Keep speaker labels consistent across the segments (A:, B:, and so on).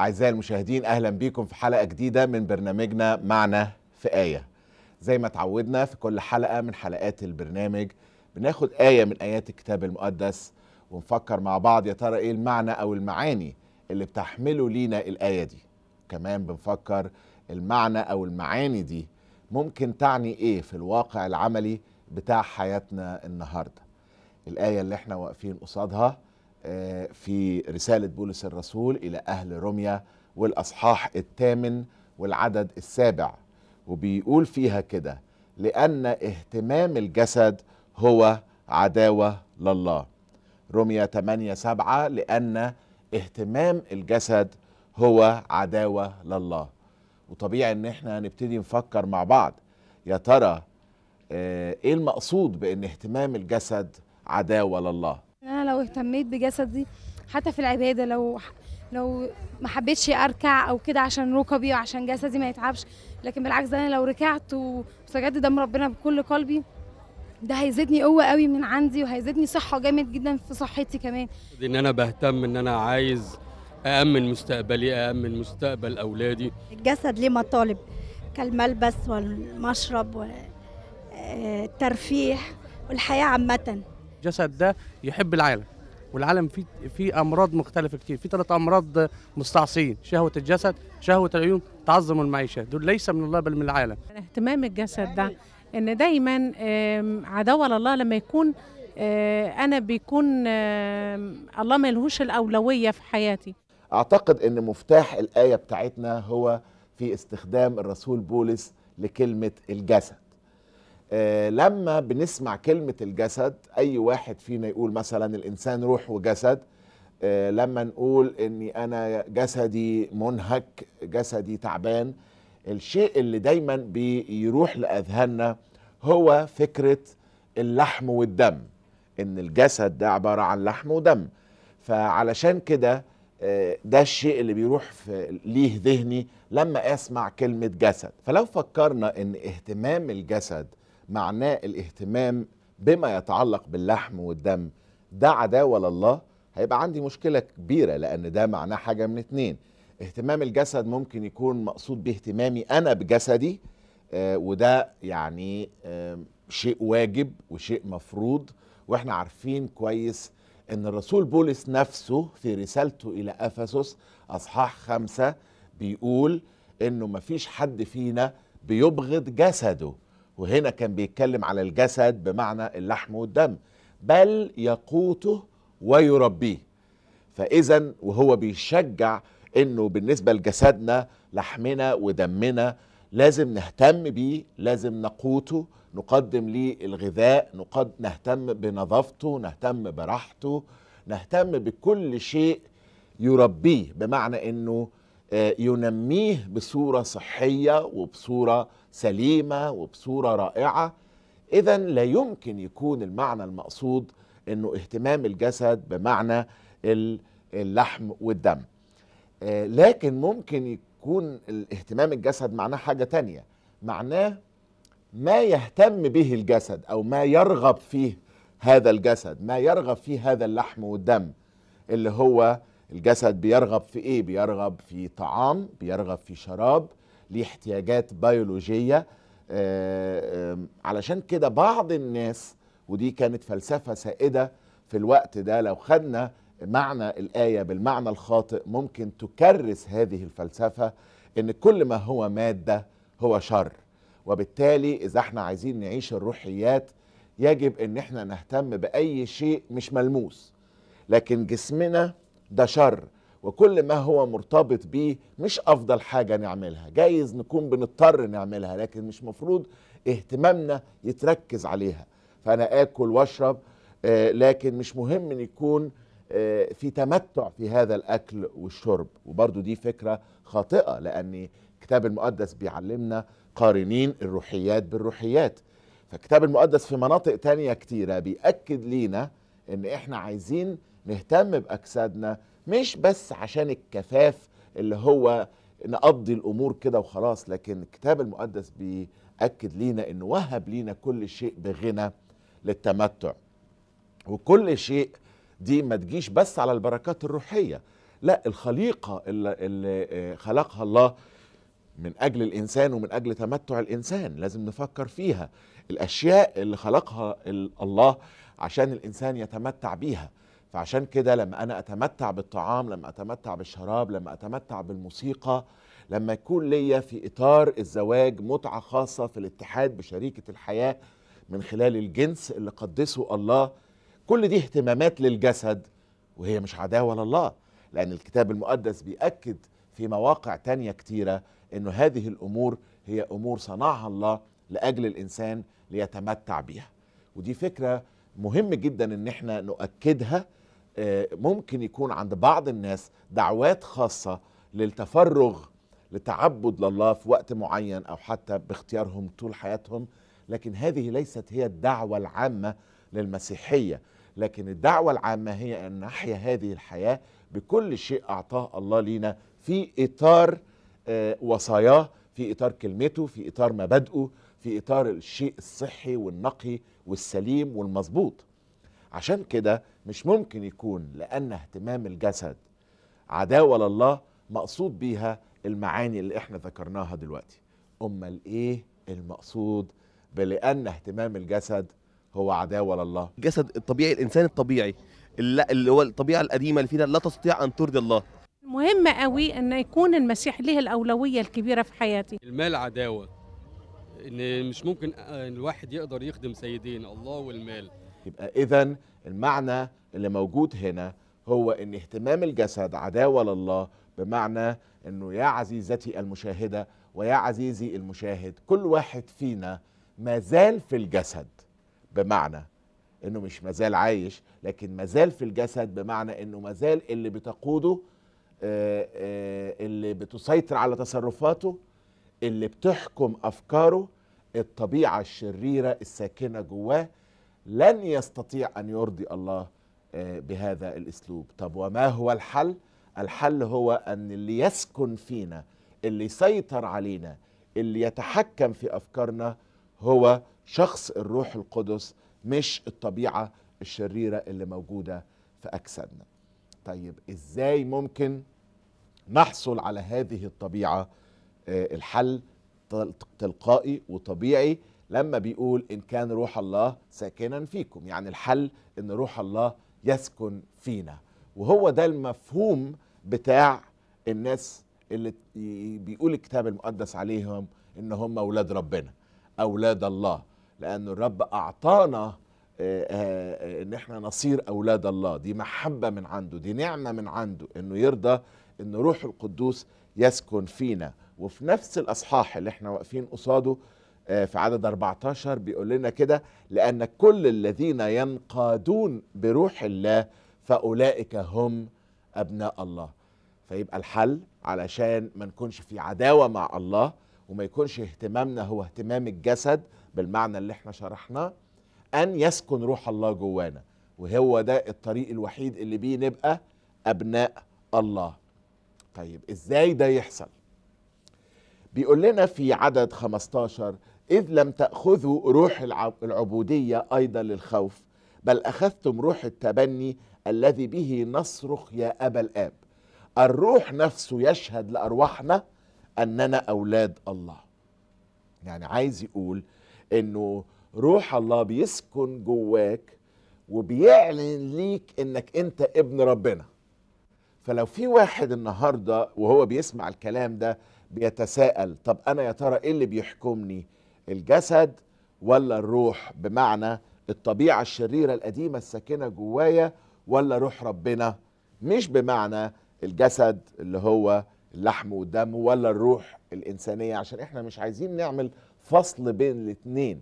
A: أعزائي المشاهدين أهلا بيكم في حلقة جديدة من برنامجنا معنا في آية زي ما اتعودنا في كل حلقة من حلقات البرنامج بناخد آية من آيات الكتاب المقدس ونفكر مع بعض يا ترى إيه المعنى أو المعاني اللي بتحمله لينا الآية دي كمان بنفكر المعنى أو المعاني دي ممكن تعني إيه في الواقع العملي بتاع حياتنا النهاردة الآية اللي احنا واقفين قصادها آه، في رسالة بولس الرسول إلى أهل روميا والأصحاح الثامن والعدد السابع وبيقول فيها كده لأن اهتمام الجسد هو عداوة لله روميا 8 7 لأن اهتمام الجسد هو عداوة لله وطبيعي ان احنا هنبتدي نفكر مع بعض يا ترى آه، ايه المقصود بان اهتمام الجسد عداوة لله لو اهتميت بجسدي حتى في العباده لو لو ما حبيتش اركع او كده عشان ركبي وعشان جسدي ما يتعبش لكن بالعكس انا لو ركعت وسجدت قدام ربنا بكل قلبي ده هيزيدني قوه قوي من عندي وهيزيدني صحه جامد جدا في صحتي كمان ان انا بهتم ان انا عايز أأمن مستقبلي أأمن مستقبل أولادي الجسد ليه مطالب كالملبس والمشرب والترفيه آه، والحياة عامة الجسد ده يحب العالم والعالم فيه في امراض مختلفه كتير في ثلاث امراض مستعصين شهوه الجسد شهوه العيون تعظم المعيشه دول ليس من الله بل من العالم اهتمام الجسد ده ان دايما عداوه لله لما يكون آه، انا بيكون الله ما لهوش الاولويه في حياتي اعتقد ان مفتاح الايه بتاعتنا هو في استخدام الرسول بولس لكلمه الجسد آه لما بنسمع كلمة الجسد أي واحد فينا يقول مثلا الإنسان روح وجسد آه لما نقول أني أنا جسدي منهك جسدي تعبان الشيء اللي دايما بيروح لأذهاننا هو فكرة اللحم والدم ان الجسد ده عبارة عن لحم ودم فعلشان كده آه، ده الشيء اللي بيروح في ليه ذهني لما اسمع كلمة جسد فلو فكرنا ان اهتمام الجسد معناه الاهتمام بما يتعلق باللحم والدم ده عداوة لله هيبقى عندي مشكلة كبيرة لأن ده معناه حاجة من اتنين اهتمام الجسد ممكن يكون مقصود باهتمامي أنا بجسدي آه وده يعني آه شيء واجب وشيء مفروض واحنا عارفين كويس ان الرسول بولس نفسه في رسالته الى افسس اصحاح خمسة بيقول انه مفيش حد فينا بيبغض جسده وهنا كان بيتكلم على الجسد بمعنى اللحم والدم بل يقوته ويربيه فاذا وهو بيشجع انه بالنسبه لجسدنا لحمنا ودمنا لازم نهتم بيه لازم نقوته نقدم ليه الغذاء نقد... نهتم بنظافته نهتم براحته نهتم بكل شيء يربيه بمعنى انه آه، ينميه بصوره صحيه وبصوره سليمه وبصوره رائعه اذا لا يمكن يكون المعنى المقصود انه اهتمام الجسد بمعنى اللحم والدم آه، لكن ممكن يكون اهتمام الجسد معناه حاجه تانية معناه ما يهتم به الجسد او ما يرغب فيه هذا الجسد ما يرغب فيه هذا اللحم والدم اللي هو الجسد بيرغب في ايه بيرغب في طعام بيرغب في شراب ليه احتياجات بيولوجيه آه، علشان كده بعض الناس ودي كانت فلسفه سائده في الوقت ده لو خدنا معنى الايه بالمعنى الخاطئ ممكن تكرس هذه الفلسفه ان كل ما هو ماده هو شر وبالتالي اذا احنا عايزين نعيش الروحيات يجب ان احنا نهتم باي شيء مش ملموس لكن جسمنا ده شر وكل ما هو مرتبط بيه مش افضل حاجه نعملها جايز نكون بنضطر نعملها لكن مش مفروض اهتمامنا يتركز عليها فانا اكل واشرب آه، لكن مش مهم ان يكون آه، في تمتع في هذا الاكل والشرب وبرضو دي فكره خاطئه لان الكتاب المقدس بيعلمنا قارنين الروحيات بالروحيات فالكتاب المقدس في مناطق تانية كتيره بيأكد لينا ان احنا عايزين نهتم باجسادنا مش بس عشان الكفاف اللي هو نقضي الامور كده وخلاص لكن الكتاب المقدس بياكد لينا انه وهب لينا كل شيء بغنى للتمتع وكل شيء دي ما تجيش بس على البركات الروحيه لا الخليقه اللي, اللي آه، خلقها الله من اجل الانسان ومن اجل تمتع الانسان لازم نفكر فيها الاشياء اللي خلقها الله عشان الانسان يتمتع بيها فعشان كده لما انا اتمتع بالطعام لما اتمتع بالشراب لما اتمتع بالموسيقى لما يكون ليا في اطار الزواج متعه خاصه في الاتحاد بشريكه الحياه من خلال الجنس اللي قدسه الله كل دي اهتمامات للجسد وهي مش عداوه لله لان الكتاب المقدس بيأكد في مواقع تانية كتيره انه هذه الامور هي امور صنعها الله لاجل الانسان ليتمتع بيها ودي فكره مهم جدا ان احنا نؤكدها آه، ممكن يكون عند بعض الناس دعوات خاصة للتفرغ لتعبد لله في وقت معين أو حتى باختيارهم طول حياتهم لكن هذه ليست هي الدعوة العامة للمسيحية لكن الدعوة العامة هي أن نحيا هذه الحياة بكل شيء أعطاه الله لينا في إطار آه، وصاياه في إطار كلمته في إطار مبادئه في إطار الشيء الصحي والنقي والسليم والمظبوط عشان كده مش ممكن يكون لأن اهتمام الجسد عداوة لله مقصود بيها المعاني اللي احنا ذكرناها دلوقتي أمال إيه المقصود بلأن اهتمام الجسد هو عداوة لله الجسد الطبيعي الإنسان الطبيعي اللي هو الطبيعة القديمة اللي فينا لا تستطيع أن ترضي الله مهم قوي أن يكون المسيح له الأولوية الكبيرة في حياتي المال عداوة ان مش ممكن آه، الواحد يقدر يخدم سيدين الله والمال يبقى اذا المعنى اللي موجود هنا هو ان اهتمام الجسد عداوة لله بمعنى انه يا عزيزتي المشاهدة ويا عزيزي المشاهد كل واحد فينا ما زال في الجسد بمعنى انه مش مازال عايش لكن مازال في الجسد بمعنى انه مازال اللي بتقوده آه، آه، اللي بتسيطر على تصرفاته اللي بتحكم افكاره الطبيعه الشريره الساكنه جواه لن يستطيع ان يرضي الله بهذا الاسلوب طب وما هو الحل الحل هو ان اللي يسكن فينا اللي يسيطر علينا اللي يتحكم في افكارنا هو شخص الروح القدس مش الطبيعه الشريره اللي موجوده في اجسادنا طيب ازاي ممكن نحصل على هذه الطبيعه آه، الحل تلقائي وطبيعي لما بيقول ان كان روح الله ساكنا فيكم يعني الحل ان روح الله يسكن فينا وهو ده المفهوم بتاع الناس اللي بيقول الكتاب المقدس عليهم ان هم اولاد ربنا اولاد الله لان الرب اعطانا آه، آه، ان احنا نصير اولاد الله دي محبه من عنده دي نعمه من عنده انه يرضى ان روح القدوس يسكن فينا وفي نفس الاصحاح اللي احنا واقفين قصاده آه، في عدد 14 بيقول لنا كده لأن كل الذين ينقادون بروح الله فأولئك هم أبناء الله فيبقى الحل علشان ما نكونش في عداوة مع الله وما يكونش اهتمامنا هو اهتمام الجسد بالمعنى اللي احنا شرحناه أن يسكن روح الله جوانا وهو ده الطريق الوحيد اللي بيه نبقى أبناء الله طيب إزاي ده يحصل بيقول لنا في عدد 15 إذ لم تأخذوا روح العبودية أيضا للخوف بل أخذتم روح التبني الذي به نصرخ يا أبا الآب الروح نفسه يشهد لأرواحنا أننا أولاد الله يعني عايز يقول أنه روح الله بيسكن جواك وبيعلن ليك أنك أنت ابن ربنا فلو في واحد النهاردة وهو بيسمع الكلام ده بيتساءل طب أنا يا ترى إيه اللي بيحكمني الجسد ولا الروح بمعنى الطبيعة الشريرة القديمة الساكنة جوايا ولا روح ربنا مش بمعنى الجسد اللي هو اللحم والدم ولا الروح الإنسانية عشان احنا مش عايزين نعمل فصل بين الاتنين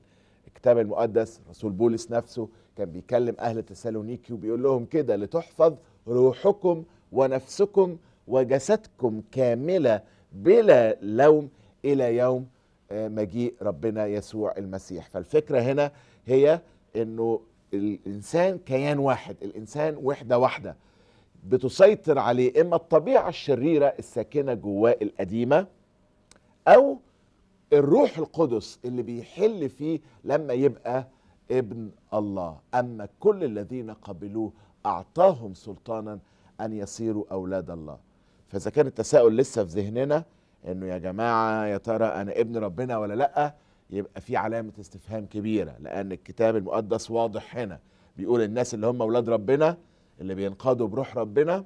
A: الكتاب المقدس رسول بولس نفسه كان بيكلم أهل تسالونيكي وبيقول لهم كده لتحفظ روحكم ونفسكم وجسدكم كاملة بلا لوم إلى يوم مجيء ربنا يسوع المسيح فالفكره هنا هي انه الانسان كيان واحد الانسان وحده واحده بتسيطر عليه اما الطبيعه الشريره الساكنه جواه القديمه او الروح القدس اللي بيحل فيه لما يبقى ابن الله اما كل الذين قبلوه اعطاهم سلطانا ان يصيروا اولاد الله فاذا كان التساؤل لسه في ذهننا انه يا جماعه يا ترى انا ابن ربنا ولا لا يبقى في علامه استفهام كبيره لان الكتاب المقدس واضح هنا بيقول الناس اللي هم اولاد ربنا اللي بينقادوا بروح ربنا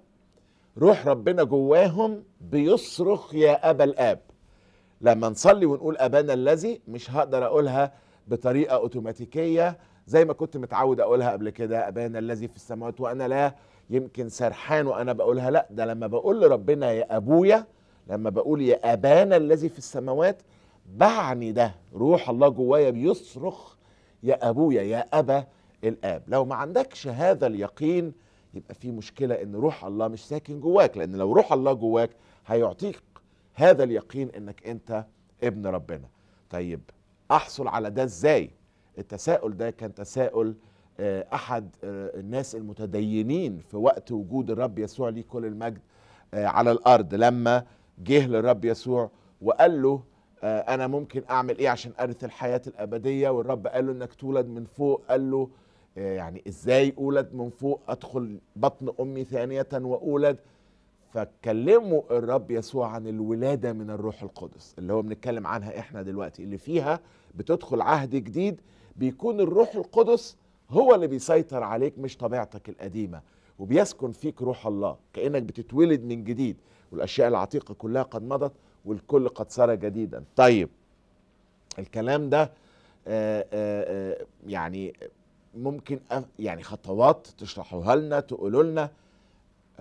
A: روح ربنا جواهم بيصرخ يا ابا الاب لما نصلي ونقول ابانا الذي مش هقدر اقولها بطريقه اوتوماتيكيه زي ما كنت متعود اقولها قبل كده ابانا الذي في السماوات وانا لا يمكن سرحان وانا بقولها لا ده لما بقول لربنا يا ابويا لما بقول يا أبانا الذي في السماوات بعني ده روح الله جوايا بيصرخ يا أبويا يا أبا الآب لو ما عندكش هذا اليقين يبقى في مشكلة إن روح الله مش ساكن جواك لأن لو روح الله جواك هيعطيك هذا اليقين إنك أنت ابن ربنا طيب أحصل على ده إزاي التساؤل ده كان تساؤل آه، أحد آه، الناس المتدينين في وقت وجود الرب يسوع ليه كل المجد آه، على الأرض لما جه للرب يسوع وقال له آه، انا ممكن اعمل ايه عشان ارث الحياه الابديه والرب قال له انك تولد من فوق قال له آه، يعني ازاي اولد من فوق ادخل بطن امي ثانيه واولد فكلموا الرب يسوع عن الولاده من الروح القدس اللي هو بنتكلم عنها احنا دلوقتي اللي فيها بتدخل عهد جديد بيكون الروح القدس هو اللي بيسيطر عليك مش طبيعتك القديمه وبيسكن فيك روح الله كانك بتتولد من جديد والأشياء العتيقة كلها قد مضت والكل قد سار جديدا طيب الكلام ده آه، آه، آه، يعني ممكن يعني خطوات تشرحوها لنا تقولوا لنا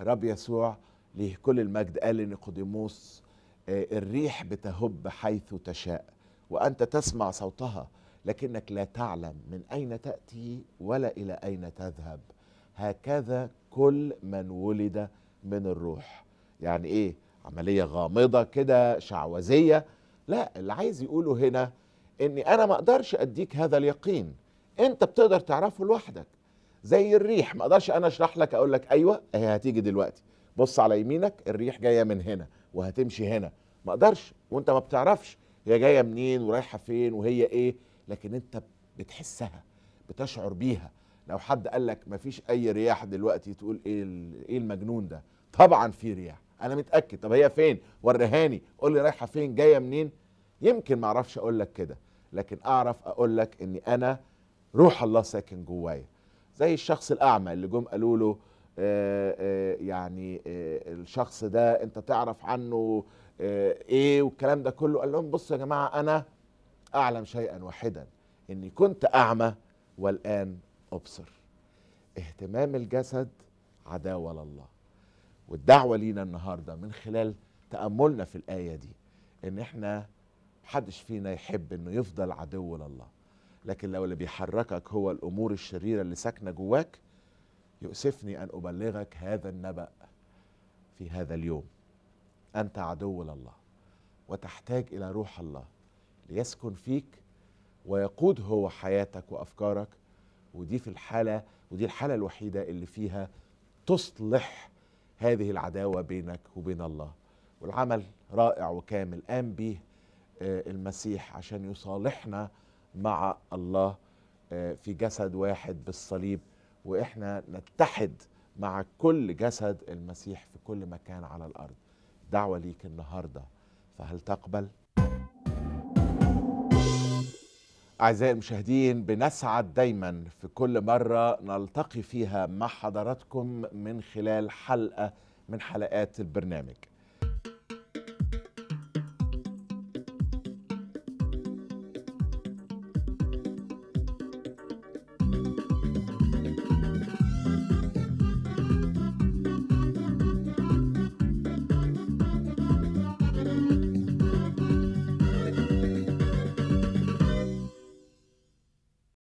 A: رب يسوع ليه كل المجد قال لنيقوديموس الريح بتهب حيث تشاء وأنت تسمع صوتها لكنك لا تعلم من أين تأتي ولا إلى أين تذهب هكذا كل من ولد من الروح يعني ايه عمليه غامضه كده شعوذيه لا اللي عايز يقوله هنا اني انا ما اقدرش اديك هذا اليقين انت بتقدر تعرفه لوحدك زي الريح ما اقدرش انا اشرح لك اقول لك ايوه هي هتيجي دلوقتي بص على يمينك الريح جايه من هنا وهتمشي هنا ما اقدرش وانت ما بتعرفش هي جايه منين ورايحه فين وهي ايه لكن انت بتحسها بتشعر بيها لو حد قال لك ما فيش اي رياح دلوقتي تقول ايه ايه المجنون ده طبعا في رياح انا متاكد طب هي فين وريهاني قول لي رايحه فين جايه منين يمكن ما اعرفش اقول لك كده لكن اعرف اقول لك اني انا روح الله ساكن جوايا زي الشخص الاعمى اللي جم قالوا له آه، آه، يعني آآ آه، الشخص ده انت تعرف عنه ايه والكلام ده كله قال لهم بصوا يا جماعه انا اعلم شيئا واحدا اني كنت اعمى والان ابصر اهتمام الجسد عداوه لله والدعوة لينا النهاردة من خلال تأملنا في الآية دي إن إحنا محدش فينا يحب إنه يفضل عدو لله لكن لو اللي بيحركك هو الأمور الشريرة اللي ساكنة جواك يؤسفني أن أبلغك هذا النبأ في هذا اليوم أنت عدو لله وتحتاج إلى روح الله ليسكن فيك ويقود هو حياتك وأفكارك ودي في الحالة ودي الحالة الوحيدة اللي فيها تصلح هذه العداوة بينك وبين الله والعمل رائع وكامل قام به آه، المسيح عشان يصالحنا مع الله آه، في جسد واحد بالصليب واحنا نتحد مع كل جسد المسيح في كل مكان على الارض دعوه ليك النهارده فهل تقبل أعزائي المشاهدين بنسعد دايما في كل مرة نلتقي فيها مع حضراتكم من خلال حلقة من حلقات البرنامج